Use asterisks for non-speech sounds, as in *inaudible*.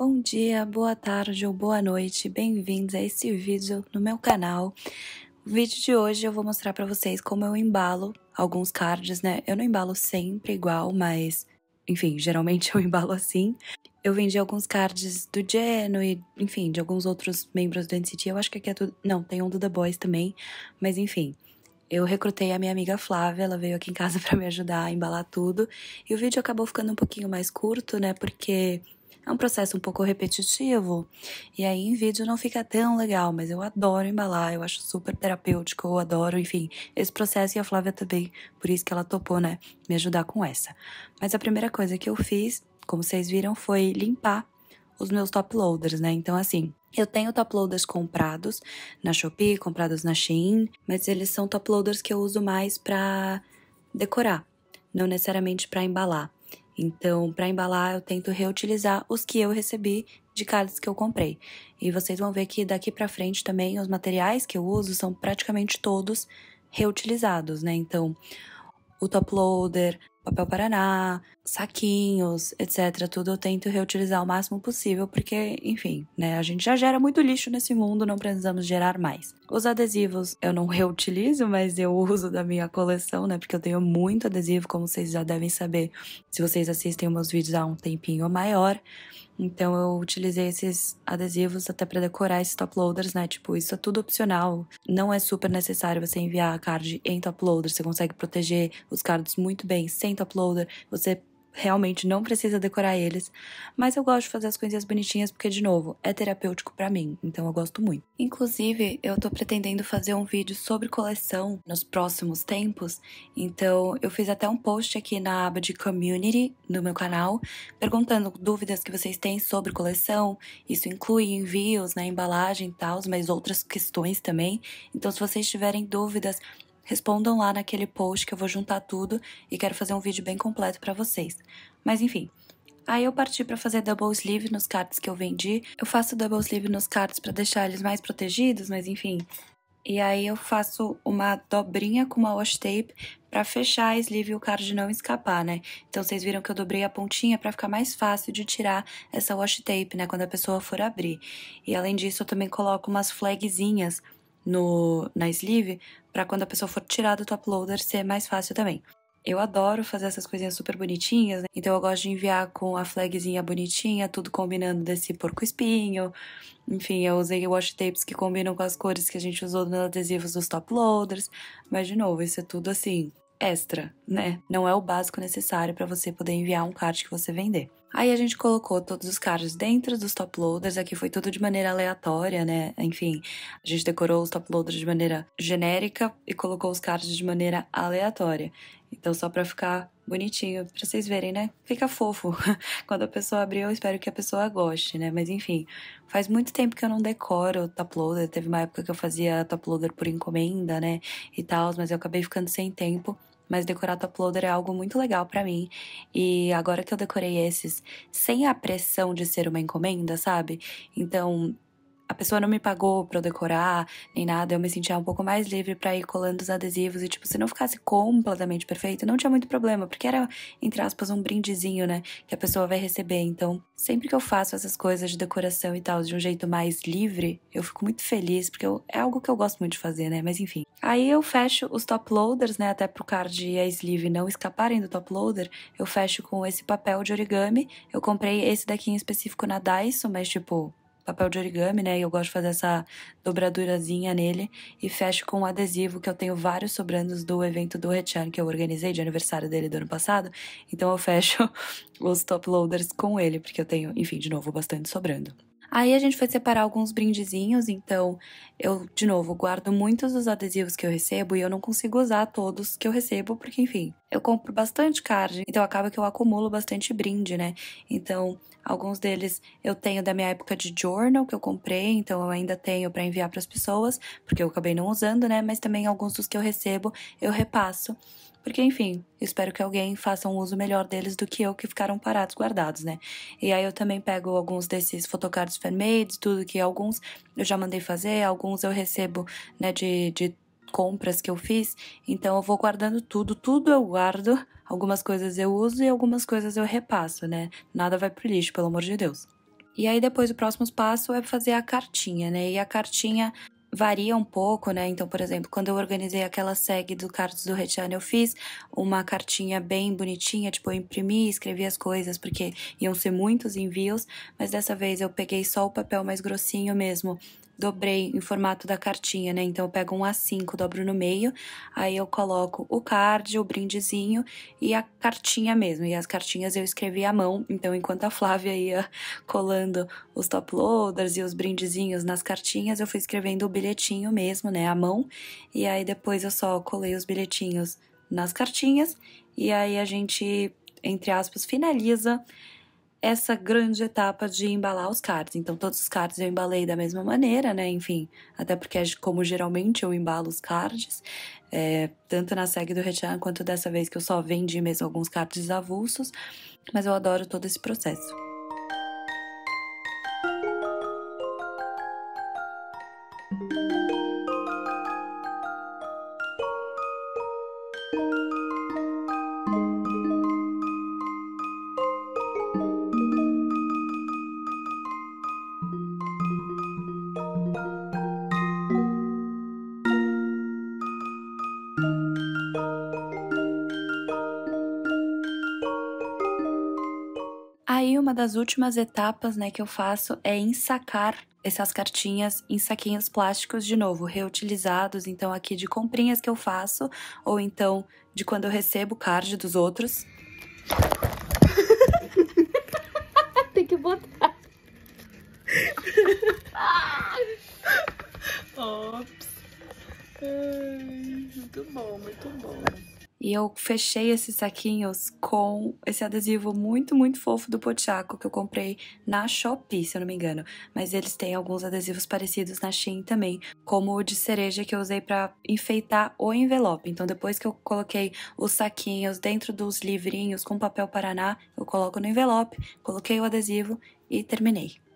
Bom dia, boa tarde ou boa noite, bem-vindos a esse vídeo no meu canal. No vídeo de hoje eu vou mostrar para vocês como eu embalo alguns cards, né? Eu não embalo sempre igual, mas enfim, geralmente *laughs* eu embalo assim. Eu vendi alguns cards do Geno e, enfim, de alguns outros membros do NCT. Eu acho que aqui é tudo. Não, tem um do The Boys também, mas enfim. Eu recrutei a minha amiga Flávia, ela veio aqui em casa *laughs* para me ajudar a embalar tudo. E o vídeo acabou ficando um pouquinho mais curto, né? Porque é um processo um pouco repetitivo, e aí em vídeo não fica tão legal, mas eu adoro embalar, eu acho super terapêutico, eu adoro, enfim, esse processo e a Flávia também, por isso que ela topou, né, me ajudar com essa. Mas a primeira coisa que eu fiz, como vocês viram, foi limpar os meus top loaders, né? Então, assim, eu tenho top loaders comprados na Shopee, comprados na Shein, mas eles são top loaders que eu uso mais para decorar, não necessariamente para embalar. Então, para embalar, eu tento reutilizar os que eu recebi de cards que eu comprei. E vocês vão ver que daqui para frente também os materiais que eu uso são praticamente todos reutilizados, né? Então, o top loader, papel paraná, saquinhos, etc. Tudo eu tento reutilizar o máximo possível, porque, enfim, né? A gente já gera muito lixo nesse mundo, não precisamos gerar mais. Os adesivos eu não reutilizo, mas eu uso da minha coleção, né? Porque eu tenho muito adesivo, como vocês já devem saber, se vocês assistem meus vídeos há um tempinho ou maior. Então eu utilizei esses adesivos até para decorar esses top loaders, né? Tipo, isso é tudo opcional. Não é super necessário você enviar a card em top loader. Você consegue proteger os cards muito bem sem top loader. Você realmente não precisa decorar eles, mas eu gosto de fazer as coisinhas bonitinhas porque, de novo, é terapêutico para mim, então eu gosto muito. Inclusive, eu tô pretendendo fazer um vídeo sobre coleção nos próximos tempos, então eu fiz até um post aqui na aba de community do meu canal, perguntando dúvidas que vocês têm sobre coleção, isso inclui envios, né, embalagem e tal, mas outras questões também. Então, se vocês tiverem dúvidas, Respondam lá naquele post que eu vou juntar tudo e quero fazer um vídeo bem completo para vocês. Mas enfim, Aí eu parti para fazer double sleeve nos cards que eu vendi. Eu faço double sleeve nos cards para deixar eles mais protegidos, mas enfim. E aí eu faço uma dobrinha com uma wash tape para fechar a sleeve e o card não escapar, né? Então vocês viram que eu dobrei a pontinha para ficar mais fácil de tirar essa wash tape, né, quando a pessoa for abrir. E além disso, eu também coloco umas flagzinhas no, na sleeve para quando a pessoa for tirar do top loader ser mais fácil também. Eu adoro fazer essas coisinhas super bonitinhas, né? então eu gosto de enviar com a flagzinha bonitinha, tudo combinando desse porco espinho. Enfim, eu usei wash tapes que combinam com as cores que a gente usou nos adesivos dos top loaders, mas de novo, isso é tudo assim, extra, né? Não é o básico necessário para você poder enviar um card que você vender. Aí a gente colocou todos os cards dentro dos top loaders, aqui foi tudo de maneira aleatória, né? Enfim, a gente decorou os top loaders de maneira genérica e colocou os cards de maneira aleatória. Então, só para ficar bonitinho, para vocês verem, né? Fica fofo. *laughs* Quando a pessoa abrir, eu espero que a pessoa goste, né? Mas enfim, faz muito tempo que eu não decoro top loader. Teve uma época que eu fazia top loader por encomenda, né? E tal, mas eu acabei ficando sem tempo mas decorar uploader é algo muito legal para mim. E agora que eu decorei esses, sem a pressão de ser uma encomenda, sabe? Então, a pessoa não me pagou pra eu decorar, nem nada, eu me sentia um pouco mais livre para ir colando os adesivos e, tipo, se não ficasse completamente perfeito, não tinha muito problema, porque era, entre aspas, um brindezinho, né, que a pessoa vai receber. Então, sempre que eu faço essas coisas de decoração e tal, de um jeito mais livre, eu fico muito feliz, porque eu, é algo que eu gosto muito de fazer, né, mas enfim. Aí eu fecho os top loaders, né, até pro card e a sleeve não escaparem do top loader, eu fecho com esse papel de origami. Eu comprei esse daqui em específico na Daiso, mas, tipo, papel de origami, né? E eu gosto de fazer essa dobradurazinha nele. E fecho com um adesivo, que eu tenho vários sobrando do evento do Rechan, que eu organizei de aniversário dele do ano passado. Então eu fecho *laughs* os top loaders com ele, porque eu tenho, enfim, de novo, bastante sobrando. Aí a gente foi separar alguns brindezinhos, então eu, de novo, guardo muitos dos adesivos que eu recebo e eu não consigo usar todos que eu recebo, porque enfim, eu compro bastante card, então acaba que eu acumulo bastante brinde, né? Então, alguns deles eu tenho da minha época de journal que eu comprei, então eu ainda tenho para enviar para as pessoas, porque eu acabei não usando, né? Mas também alguns dos que eu recebo eu repasso, porque enfim, espero que alguém faça um uso melhor deles do que eu, que ficaram parados, guardados, né? E aí eu também pego alguns desses photocards fan-made, tudo que alguns eu já mandei fazer, alguns eu recebo, né, de, de compras que eu fiz. Então eu vou guardando tudo, tudo eu guardo. Algumas coisas eu uso e algumas coisas eu repasso, né? Nada vai pro lixo, pelo amor de Deus. E aí depois o próximo passo é fazer a cartinha, né? E a cartinha varia um pouco, né? Então, por exemplo, quando eu organizei aquela SEG do Cartos do Retiano, eu fiz uma cartinha bem bonitinha, tipo, eu imprimi, escrevi as coisas, porque iam ser muitos envios, mas dessa vez eu peguei só o papel mais grossinho mesmo, dobrei em formato da cartinha, né? Então eu pego um A5, dobro no meio, aí eu coloco o card, o brindezinho e a cartinha mesmo. E as cartinhas eu escrevi à mão, então enquanto a Flávia ia *laughs* colando os top loaders e os brindezinhos nas cartinhas, eu fui escrevendo o bilhetinho mesmo, né, à mão. E aí depois eu só colei os bilhetinhos nas cartinhas e aí a gente, entre aspas, finaliza essa grande etapa de embalar os cards. Então, todos os cards eu embalei da mesma maneira, né? Enfim, até porque é como geralmente eu embalo os cards, é, tanto na SEG do Retian quanto dessa vez que eu só vendi mesmo alguns cards avulsos, mas eu adoro todo esse processo. Aí uma das últimas etapas, né, que eu faço é ensacar essas cartinhas em saquinhos plásticos de novo, reutilizados, então aqui de comprinhas que eu faço ou então de quando eu recebo card dos outros. E eu fechei esses saquinhos com esse adesivo muito, muito fofo do Pochaco que eu comprei na Shopee, se eu não me engano. Mas eles têm alguns adesivos parecidos na Shein também, como o de cereja que eu usei para enfeitar o envelope. Então depois que eu coloquei os saquinhos dentro dos livrinhos com papel paraná, eu coloco no envelope, coloquei o adesivo e terminei.